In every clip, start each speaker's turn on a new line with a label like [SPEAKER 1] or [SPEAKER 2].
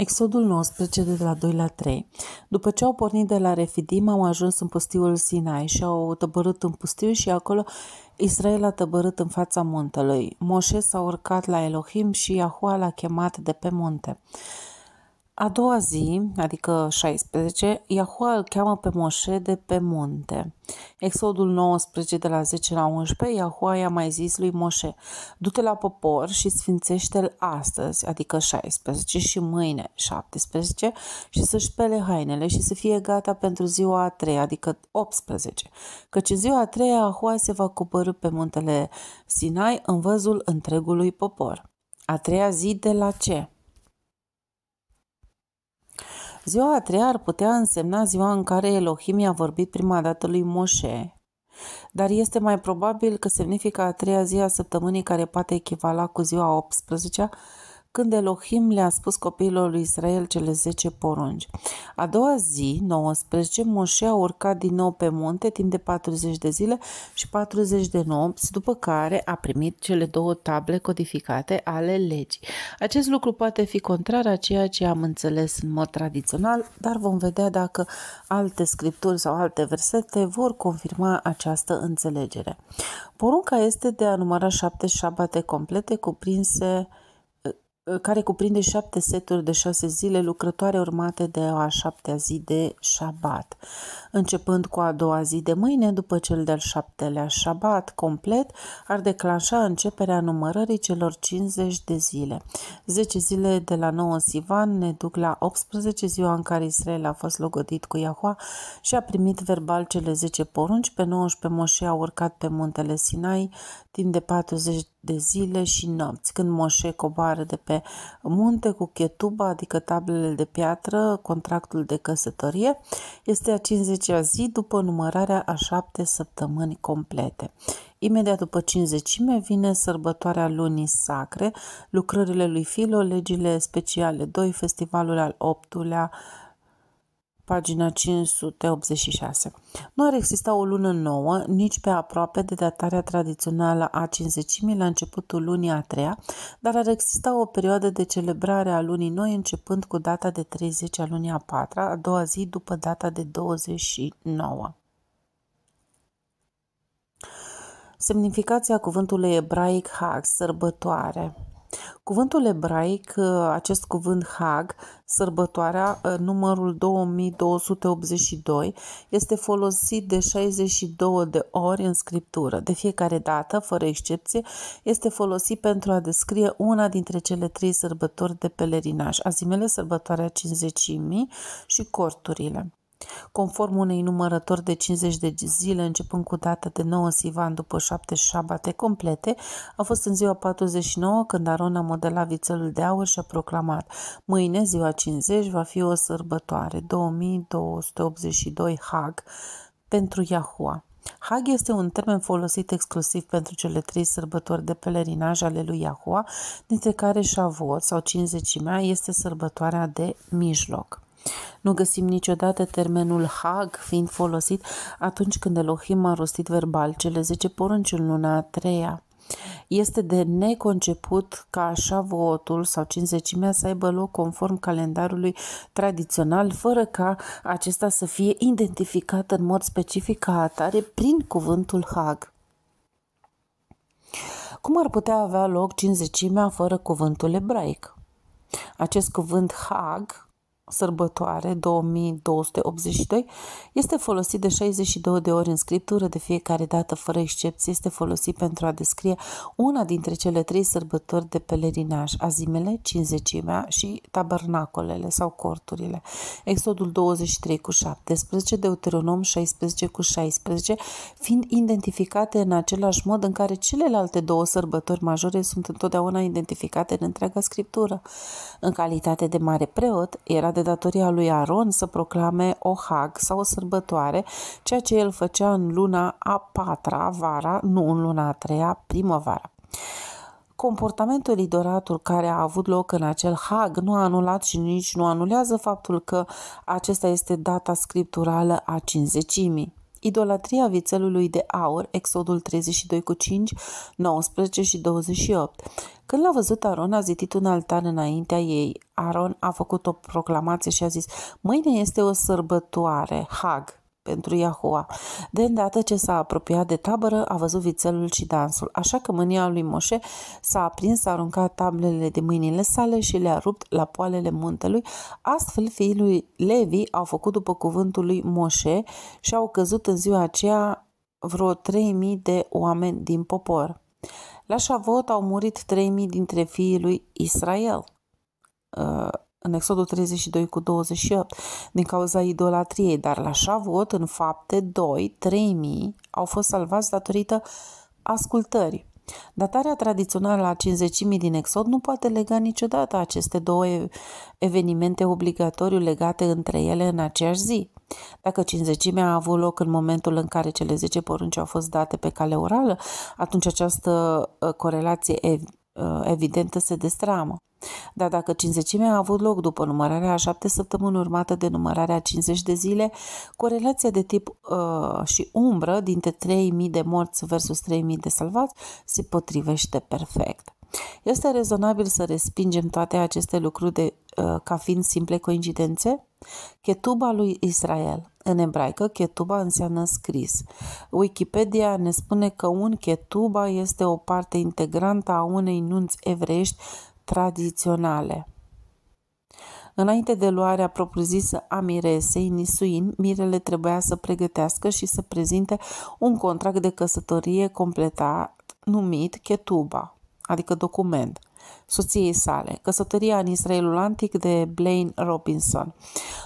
[SPEAKER 1] Exodul 19 de la 2 la 3 După ce au pornit de la Refidim, au ajuns în pustiul Sinai și au tăbărât în pustiu și acolo Israel a tăbărât în fața muntelui. Moșe s-a urcat la Elohim și Iahua l-a chemat de pe munte. A doua zi, adică 16, Iahua îl cheamă pe Moșe de pe munte. Exodul 19 de la 10 la 11, Iahua i-a mai zis lui Moșe, du-te la popor și sfințește-l astăzi, adică 16 și mâine 17 și să-și pele hainele și să fie gata pentru ziua a treia, adică 18, căci în ziua a treia Iahua se va cupărâ pe muntele Sinai în văzul întregului popor. A treia zi de la ce? Ziua a treia ar putea însemna ziua în care Elohim i-a vorbit prima dată lui Moșe, dar este mai probabil că semnifică a treia zi a săptămânii care poate echivala cu ziua 18 când Elohim le-a spus copiilor lui Israel cele 10 porunci. A doua zi, 19, Moșe a urcat din nou pe munte timp de 40 de zile și 40 de nopți, după care a primit cele două table codificate ale legii. Acest lucru poate fi contrar a ceea ce am înțeles în mod tradițional, dar vom vedea dacă alte scripturi sau alte versete vor confirma această înțelegere. Porunca este de a număra șapte șabate complete cuprinse Uh, care cuprinde șapte seturi de șase zile lucrătoare urmate de a șaptea zi de șabat, începând cu a doua zi de mâine după cel de-al șaptelea șabat complet, ar declanșa începerea numărării celor 50 de zile. 10 zile de la 9 Sivan ne duc la 18 ziua în care Israel a fost logodit cu Iahua și a primit verbal cele 10 porunci. Pe 19 Moșe a urcat pe muntele Sinai timp de 40 de zile și nopți, când Moșe coboară de pe munte cu chetuba, adică tablele de piatră, contractul de căsătorie, este a 50-a zi după numărarea a șapte săptămâni complete. Imediat după cinzecime vine sărbătoarea lunii sacre, lucrările lui Filo, legile speciale 2, festivalul al 8-lea, pagina 586. Nu ar exista o lună nouă, nici pe aproape de datarea tradițională a 50.000, la începutul lunii a treia, dar ar exista o perioadă de celebrare a lunii noi începând cu data de 30 a lunii a patra, a doua zi după data de 29. Semnificația cuvântului ebraic Hag, sărbătoare. Cuvântul ebraic, uh, acest cuvânt Hag, sărbătoarea uh, numărul 2282, este folosit de 62 de ori în scriptură. De fiecare dată, fără excepție, este folosit pentru a descrie una dintre cele trei sărbători de pelerinaj, azimele, sărbătoarea 50.000 și corturile. Conform unei numărători de 50 de zile, începând cu data de 9 Sivan după 7 șabate complete, a fost în ziua 49 când Aron a modelat vițelul de aur și a proclamat Mâine, ziua 50, va fi o sărbătoare, 2282 Hag, pentru Yahua. Hag este un termen folosit exclusiv pentru cele trei sărbători de pelerinaj ale lui Yahua, dintre care Shavuot sau 50 mea este sărbătoarea de mijloc. Nu găsim niciodată termenul hag fiind folosit atunci când Elohim a rostit verbal cele 10 porunci în luna a treia. Este de neconceput ca așa votul sau cinzecimea să aibă loc conform calendarului tradițional, fără ca acesta să fie identificat în mod specific ca atare prin cuvântul Hag. Cum ar putea avea loc cinzecimea fără cuvântul ebraic? Acest cuvânt Hag sărbătoare 2282 este folosit de 62 de ori în scriptură, de fiecare dată fără excepție este folosit pentru a descrie una dintre cele trei sărbători de pelerinaj, azimele, cinzecimea și tabernacolele sau corturile. Exodul 23 cu 17, Deuteronom 16 cu 16, fiind identificate în același mod în care celelalte două sărbători majore sunt întotdeauna identificate în întreaga scriptură. În calitate de mare preot, era de de datoria lui Aron să proclame o hag sau o sărbătoare, ceea ce el făcea în luna a patra vara, nu în luna a treia primăvara. Comportamentul idoratul care a avut loc în acel hag nu a anulat și nici nu anulează faptul că acesta este data scripturală a cinzecimii. Idolatria vițelului de aur, Exodul 32 cu 5, 19 și 28. Când l-a văzut Aron, a zidit un altar înaintea ei. Aron a făcut o proclamație și a zis, mâine este o sărbătoare, Hag, pentru Iahua. De îndată ce s-a apropiat de tabără, a văzut vițelul și dansul, așa că mânia lui Moșe s-a aprins, a aruncat tablele de mâinile sale și le-a rupt la poalele muntelui. Astfel, fiii lui Levi au făcut după cuvântul lui Moșe și au căzut în ziua aceea vreo 3000 de oameni din popor. La Șavot au murit 3000 dintre fiii lui Israel. Uh, în Exodul 32 cu 28, din cauza idolatriei, dar la Șavot, în fapte 2, 3000 au fost salvați datorită ascultării. Datarea tradițională a 50.000 din Exod nu poate lega niciodată aceste două evenimente obligatoriu legate între ele în aceeași zi. Dacă cinzecimea a avut loc în momentul în care cele 10 porunci au fost date pe cale orală, atunci această ă, corelație ă, evidentă se destramă. Dar dacă cinzecimea a avut loc după numărarea a șapte săptămâni urmată de numărarea a 50 de zile, corelația de tip uh, și umbră dintre 3.000 de morți versus 3.000 de salvați se potrivește perfect. Este rezonabil să respingem toate aceste lucruri de, uh, ca fiind simple coincidențe? Chetuba lui Israel. În ebraică, chetuba înseamnă scris. Wikipedia ne spune că un chetuba este o parte integrantă a unei nunți evreiești tradiționale. Înainte de luarea propriu-zisă a miresei, Nisuin, mirele trebuia să pregătească și să prezinte un contract de căsătorie completat numit chetuba, adică document soției sale, căsătoria în Israelul antic de Blaine Robinson.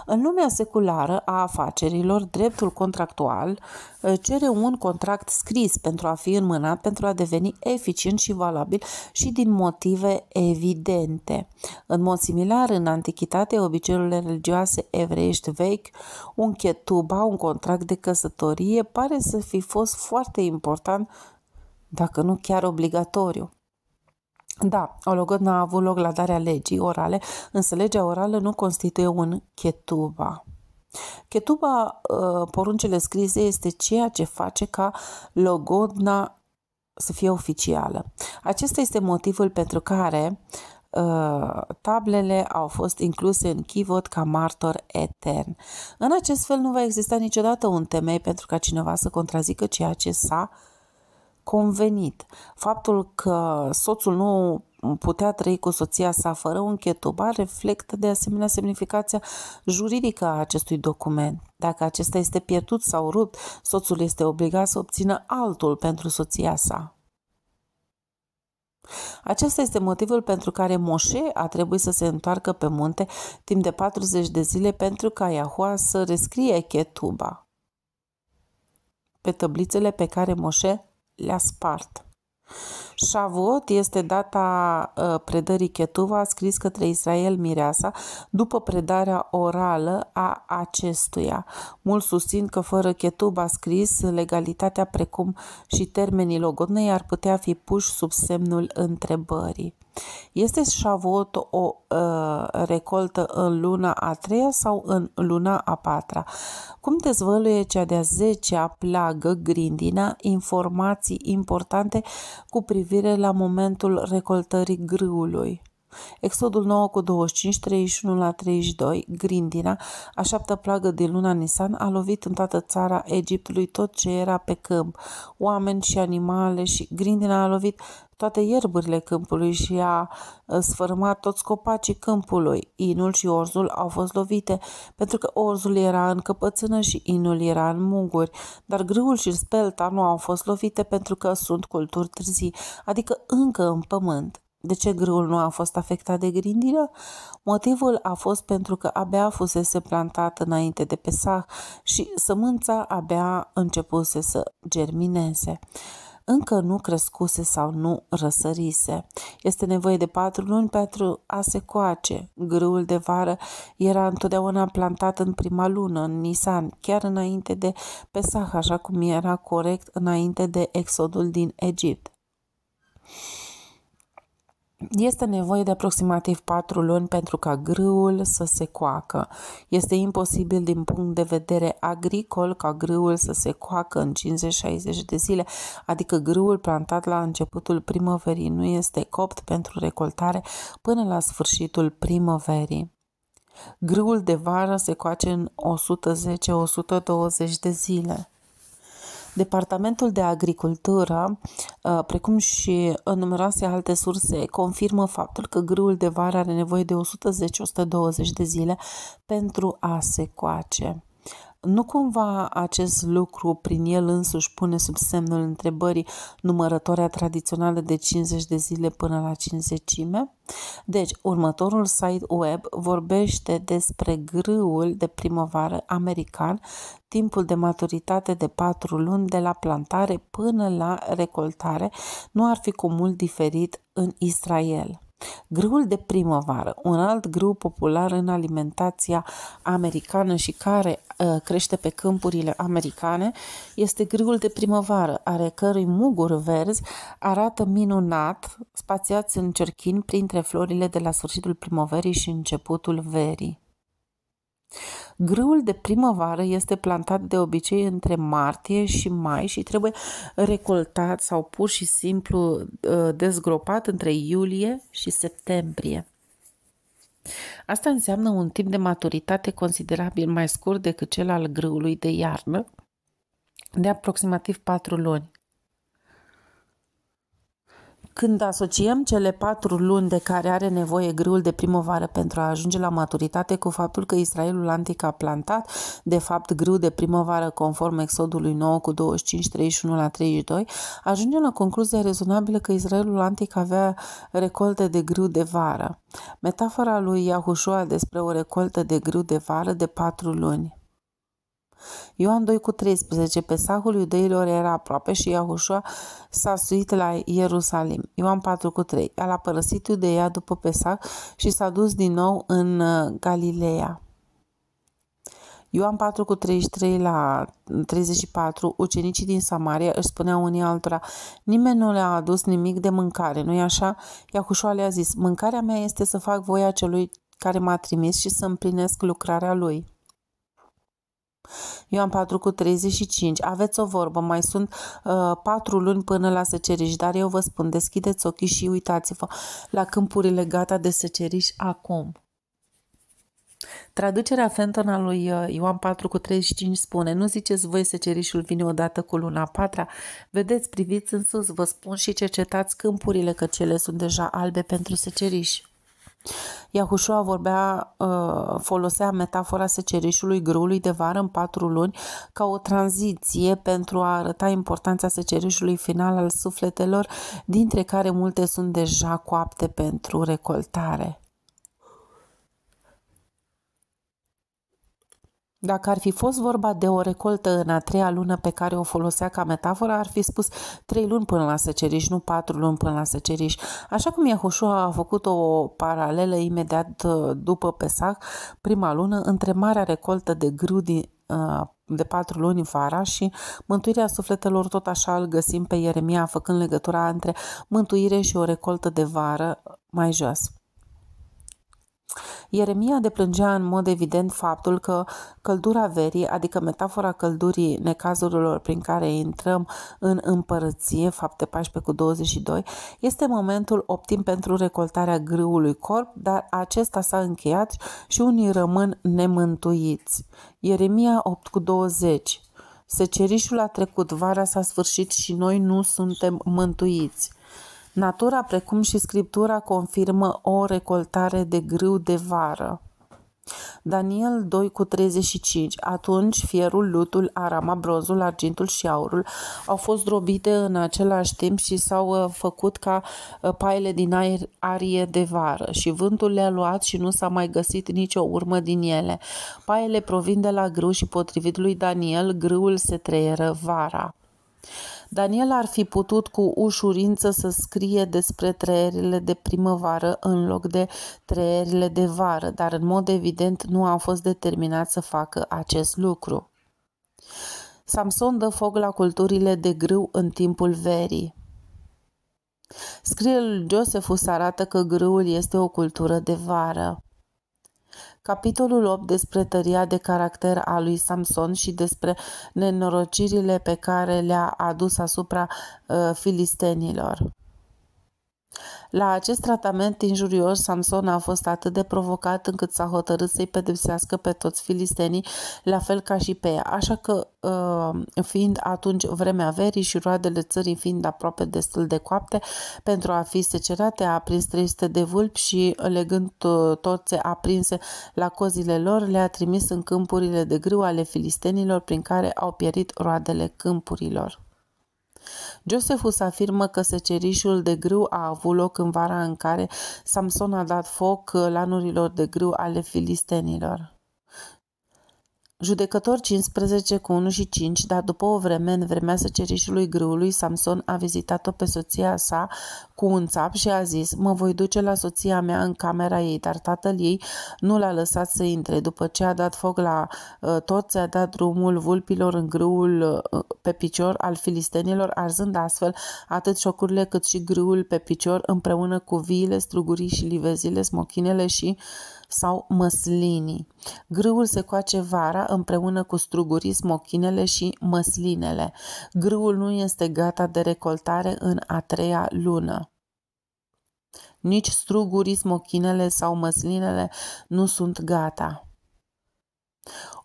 [SPEAKER 1] În lumea seculară a afacerilor, dreptul contractual uh, cere un contract scris pentru a fi înmânat, pentru a deveni eficient și valabil și din motive evidente. În mod similar, în antichitate, obiceiurile religioase evreiești vechi, un chetuba, un contract de căsătorie, pare să fi fost foarte important, dacă nu chiar obligatoriu. Da, o logodnă a avut loc la darea legii orale, însă legea orală nu constituie un chetuba. Chetuba, ă, poruncele scrise, este ceea ce face ca logodna să fie oficială. Acesta este motivul pentru care ă, tablele au fost incluse în chivot ca martor etern. În acest fel nu va exista niciodată un temei pentru ca cineva să contrazică ceea ce s-a uh, convenit. Faptul că soțul nu putea trăi cu soția sa fără un chetuba reflectă de asemenea semnificația juridică a acestui document. Dacă acesta este pierdut sau rupt, soțul este obligat să obțină altul pentru soția sa. Acesta este motivul pentru care Moșe a trebuit să se întoarcă pe munte timp de 40 de zile pentru ca Iahua să rescrie Chetuba pe tăblițele pe care Moșe le-a spart. Shavuot este data uh, predării Chetuva, scris către Israel Mireasa, după predarea orală a acestuia. Mulți susțin că fără Chetuva scris, legalitatea precum și termenii logodnei ar putea fi puși sub semnul întrebării. Este șavot o uh, recoltă în luna a treia sau în luna a patra? Cum dezvăluie cea de-a zecea plagă, grindina, informații importante cu privire la momentul recoltării grâului? Exodul 9 cu 25, 31 la 32, Grindina, a șaptea plagă din luna Nisan, a lovit în toată țara Egiptului tot ce era pe câmp, oameni și animale și Grindina a lovit toate ierburile câmpului și a uh, sfârmat toți copacii câmpului. Inul și orzul au fost lovite, pentru că orzul era în căpățână și inul era în munguri, dar grâul și spelta nu au fost lovite pentru că sunt culturi târzii, adică încă în pământ. De ce grâul nu a fost afectat de grindină? Motivul a fost pentru că abia fusese plantat înainte de Pesah și sămânța abia începuse să germineze încă nu crescuse sau nu răsărise. Este nevoie de patru luni pentru a se coace. Grâul de vară era întotdeauna plantat în prima lună, în Nisan, chiar înainte de Pesah, așa cum era corect înainte de exodul din Egipt. Este nevoie de aproximativ 4 luni pentru ca grâul să se coacă. Este imposibil din punct de vedere agricol ca grâul să se coacă în 50-60 de zile, adică grâul plantat la începutul primăverii nu este copt pentru recoltare până la sfârșitul primăverii. Grâul de vară se coace în 110-120 de zile. Departamentul de Agricultură, uh, precum și în uh, numeroase alte surse, confirmă faptul că grâul de vară are nevoie de 110-120 de zile pentru a se coace. Nu cumva acest lucru prin el însuși pune sub semnul întrebării numărătoarea tradițională de 50 de zile până la 50 Deci, următorul site web vorbește despre grâul de primăvară american, timpul de maturitate de 4 luni de la plantare până la recoltare, nu ar fi cu mult diferit în Israel. Grâul de primăvară, un alt grâu popular în alimentația americană și care uh, crește pe câmpurile americane, este grâul de primăvară, are cărui muguri verzi arată minunat, spațiați în cerchin printre florile de la sfârșitul primăverii și începutul verii. Grâul de primăvară este plantat de obicei între martie și mai și trebuie recoltat sau pur și simplu uh, dezgropat între iulie și septembrie. Asta înseamnă un timp de maturitate considerabil mai scurt decât cel al grâului de iarnă, de aproximativ 4 luni. Când asociem cele patru luni de care are nevoie grâul de primăvară pentru a ajunge la maturitate cu faptul că Israelul antic a plantat, de fapt, grâu de primăvară conform exodului 9 cu 25, 31 la 32, ajungem la concluzia rezonabilă că Israelul antic avea recolte de grâu de vară. Metafora lui Iahușua despre o recoltă de grâu de vară de patru luni. Ioan 2 cu 13, pesahul iudeilor era aproape și Iahușua s-a suit la Ierusalim. Ioan 4 cu 3, el a părăsit Iudeia după pesah și s-a dus din nou în uh, Galileea. Ioan 4 cu 33 la 34, ucenicii din Samaria își spuneau unii altora, nimeni nu le-a adus nimic de mâncare, nu-i așa? Iacușoa le-a zis, mâncarea mea este să fac voia celui care m-a trimis și să împlinesc lucrarea lui. Eu am 4 cu 35. Aveți o vorbă, mai sunt uh, 4 luni până la seceriș, dar eu vă spun, deschideți ochii și uitați-vă la câmpurile gata de seceriș acum. Traducerea Fenton a lui uh, Ioan 4 cu 35 spune Nu ziceți voi secerișul vine odată cu luna patra? Vedeți, priviți în sus, vă spun și cercetați câmpurile că cele sunt deja albe pentru seceriși. Iahușua vorbea, uh, folosea metafora secerișului grâului de vară în patru luni ca o tranziție pentru a arăta importanța secerișului final al sufletelor, dintre care multe sunt deja coapte pentru recoltare. Dacă ar fi fost vorba de o recoltă în a treia lună pe care o folosea ca metaforă, ar fi spus trei luni până la săceriș, nu patru luni până la săceriș. Așa cum Iahușua a făcut o paralelă imediat uh, după Pesach, prima lună, între marea recoltă de grâu din, uh, de patru luni vara și mântuirea sufletelor tot așa îl găsim pe Ieremia făcând legătura între mântuire și o recoltă de vară mai jos. Ieremia deplângea în mod evident faptul că căldura verii, adică metafora căldurii necazurilor prin care intrăm în împărăție, fapte 14 cu 22, este momentul optim pentru recoltarea grâului corp, dar acesta s-a încheiat și unii rămân nemântuiți. Ieremia 8 cu 20 Secerișul a trecut, vara s-a sfârșit și noi nu suntem mântuiți. Natura, precum și scriptura, confirmă o recoltare de grâu de vară. Daniel 2 cu 35 Atunci fierul, lutul, arama, bronzul, argintul și aurul au fost drobite în același timp și s-au uh, făcut ca uh, paile din aer, arie de vară și vântul le-a luat și nu s-a mai găsit nicio urmă din ele. Paile provin de la grâu și potrivit lui Daniel, grâul se treieră vara. Daniel ar fi putut cu ușurință să scrie despre trăierile de primăvară în loc de trăierile de vară, dar în mod evident nu a fost determinat să facă acest lucru. Samson dă foc la culturile de grâu în timpul verii. lui Josephus arată că grâul este o cultură de vară. Capitolul 8 despre tăria de caracter a lui Samson și despre nenorocirile pe care le-a adus asupra uh, filistenilor. La acest tratament injurios, Samson a fost atât de provocat încât s-a hotărât să-i pedepsească pe toți filistenii, la fel ca și pe ea. Așa că, uh, fiind atunci vremea verii și roadele țării fiind aproape destul de coapte, pentru a fi secerate, a prins 300 de vulpi și, legând torțe aprinse la cozile lor, le-a trimis în câmpurile de grâu ale filistenilor, prin care au pierit roadele câmpurilor. Josephus afirmă că secerișul de grâu a avut loc în vara în care Samson a dat foc uh, lanurilor de grâu ale filistenilor. Judecător 15 cu 1 și 5, dar după o vreme, în vremea săcerișului grâului, Samson a vizitat-o pe soția sa cu un țap și a zis, mă voi duce la soția mea în camera ei, dar tatăl ei nu l-a lăsat să intre. După ce a dat foc la uh, toți, a dat drumul vulpilor în grâul ă, pe picior al filistenilor, arzând astfel atât șocurile cât și grâul pe picior împreună cu viile, strugurii și livezile, smochinele și sau măslinii. Grâul se coace vara împreună cu strugurii, smochinele și măslinele. Grâul nu este gata de recoltare în a treia lună. Nici strugurii, smochinele sau măslinele nu sunt gata.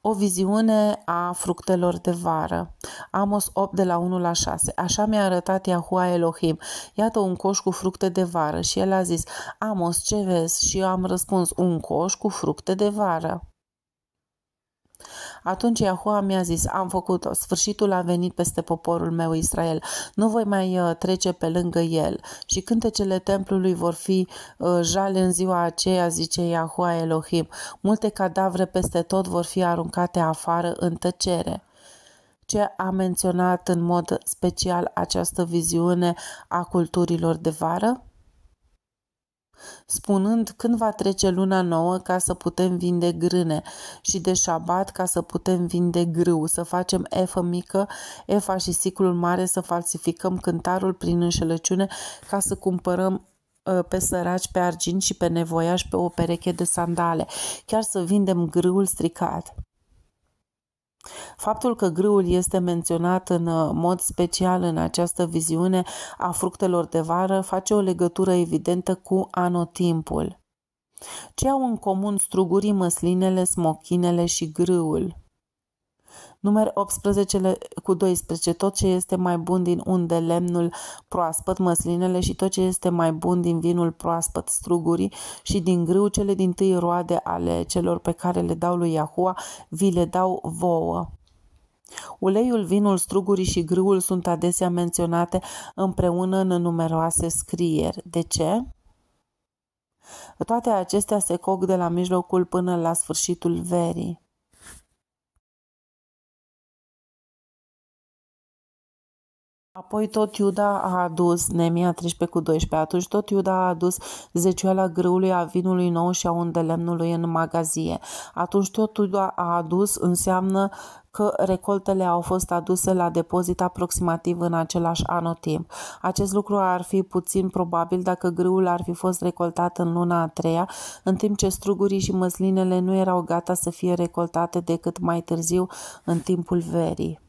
[SPEAKER 1] O viziune a fructelor de vară. Amos 8 de la 1 la 6. Așa mi-a arătat Yahua Elohim. Iată un coș cu fructe de vară. Și el a zis, Amos, ce vezi? Și eu am răspuns, un coș cu fructe de vară. Atunci Iahua mi-a zis, am făcut-o, sfârșitul a venit peste poporul meu Israel, nu voi mai uh, trece pe lângă el. Și cântecele templului vor fi uh, jale în ziua aceea, zice Iahua Elohim, multe cadavre peste tot vor fi aruncate afară în tăcere ce a menționat în mod special această viziune a culturilor de vară? spunând când va trece luna nouă ca să putem vinde grâne și de șabat ca să putem vinde grâu, să facem efă mică, efa și siclul mare, să falsificăm cântarul prin înșelăciune ca să cumpărăm ă, pe săraci, pe argint și pe nevoiași pe o pereche de sandale, chiar să vindem grâul stricat. Faptul că grâul este menționat în uh, mod special în această viziune a fructelor de vară face o legătură evidentă cu anotimpul. Ce au în comun strugurii, măslinele, smochinele și grâul? număr 18 cu 12. Tot ce este mai bun din unde lemnul proaspăt, măslinele și tot ce este mai bun din vinul proaspăt, strugurii și din grâu cele din tâi roade ale celor pe care le dau lui Iahua, vi le dau vouă. Uleiul, vinul, strugurii și grâul sunt adesea menționate împreună în numeroase scrieri. De ce? Toate acestea se cog de la mijlocul până la sfârșitul verii. Apoi tot Iuda a adus, Nemia 13 cu 12, atunci tot Iuda a adus zecioala grâului, a vinului nou și a undelemnului în magazie. Atunci tot Iuda a adus înseamnă că recoltele au fost aduse la depozit aproximativ în același anotimp. Acest lucru ar fi puțin probabil dacă grâul ar fi fost recoltat în luna a treia, în timp ce strugurii și măslinele nu erau gata să fie recoltate decât mai târziu în timpul verii.